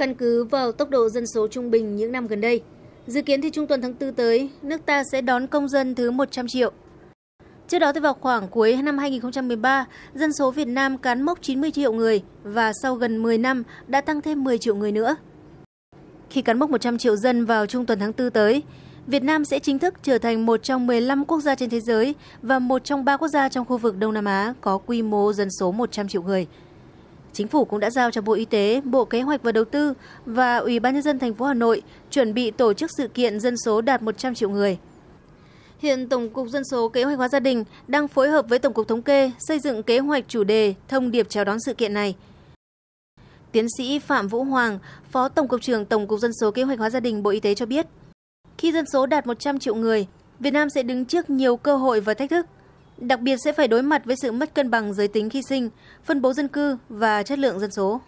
Căn cứ vào tốc độ dân số trung bình những năm gần đây, dự kiến thì trung tuần tháng 4 tới, nước ta sẽ đón công dân thứ 100 triệu. Trước đó thì vào khoảng cuối năm 2013, dân số Việt Nam cán mốc 90 triệu người và sau gần 10 năm đã tăng thêm 10 triệu người nữa. Khi cán mốc 100 triệu dân vào trung tuần tháng 4 tới, Việt Nam sẽ chính thức trở thành một trong 15 quốc gia trên thế giới và một trong ba quốc gia trong khu vực Đông Nam Á có quy mô dân số 100 triệu người. Chính phủ cũng đã giao cho Bộ Y tế, Bộ Kế hoạch và Đầu tư và Ủy ban nhân dân thành phố Hà Nội chuẩn bị tổ chức sự kiện dân số đạt 100 triệu người. Hiện Tổng cục Dân số Kế hoạch hóa gia đình đang phối hợp với Tổng cục Thống kê xây dựng kế hoạch chủ đề thông điệp chào đón sự kiện này. Tiến sĩ Phạm Vũ Hoàng, Phó Tổng cục trưởng Tổng cục Dân số Kế hoạch hóa gia đình Bộ Y tế cho biết, khi dân số đạt 100 triệu người, Việt Nam sẽ đứng trước nhiều cơ hội và thách thức – Đặc biệt sẽ phải đối mặt với sự mất cân bằng giới tính khi sinh, phân bố dân cư và chất lượng dân số.